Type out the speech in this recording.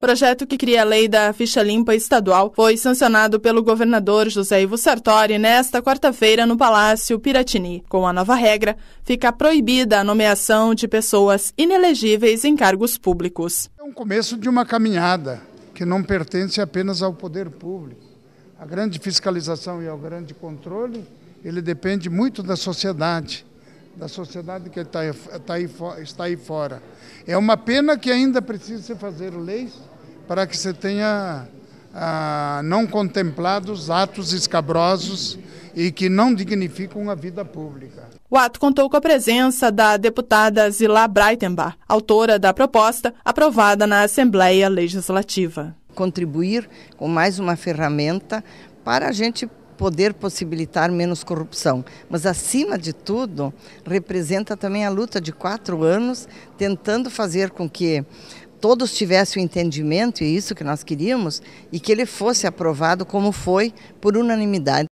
Projeto que cria a lei da ficha limpa estadual foi sancionado pelo governador José Ivo Sartori nesta quarta-feira no Palácio Piratini. Com a nova regra, fica proibida a nomeação de pessoas inelegíveis em cargos públicos. É um começo de uma caminhada que não pertence apenas ao poder público. A grande fiscalização e ao grande controle, ele depende muito da sociedade da sociedade que está, está, aí, tá está aí fora. É uma pena que ainda precisa se fazer leis para que se tenha ah, não contemplados atos escabrosos e que não dignificam a vida pública. O ato contou com a presença da deputada Zila Breitenbach, autora da proposta aprovada na Assembleia Legislativa. Contribuir com mais uma ferramenta para a gente poder possibilitar menos corrupção. Mas, acima de tudo, representa também a luta de quatro anos tentando fazer com que todos tivessem o entendimento, e é isso que nós queríamos, e que ele fosse aprovado como foi, por unanimidade.